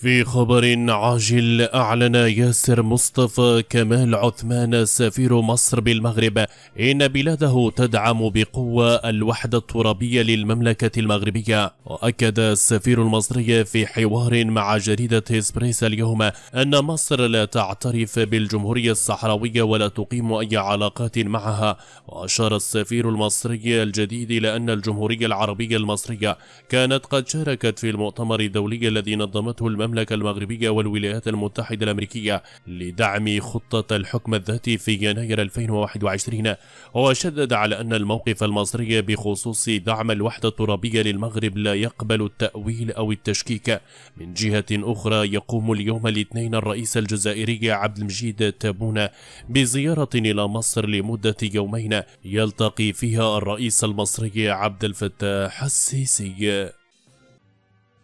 في خبر عاجل أعلن ياسر مصطفى كمال عثمان سفير مصر بالمغرب إن بلاده تدعم بقوة الوحدة الترابية للمملكة المغربية وأكد السفير المصري في حوار مع جريدة إسبريس اليوم أن مصر لا تعترف بالجمهورية الصحراوية ولا تقيم أي علاقات معها وأشار السفير المصري الجديد إلى أن الجمهورية العربية المصرية كانت قد شاركت في المؤتمر الدولي الذي نظمته المملكة المملكة المغربية والولايات المتحدة الأمريكية لدعم خطة الحكم الذاتي في يناير 2021 وشدد على أن الموقف المصري بخصوص دعم الوحدة الترابية للمغرب لا يقبل التأويل أو التشكيك من جهة أخرى يقوم اليوم الاثنين الرئيس الجزائري عبد المجيد تابون بزيارة إلى مصر لمدة يومين يلتقي فيها الرئيس المصري عبد الفتاح السيسي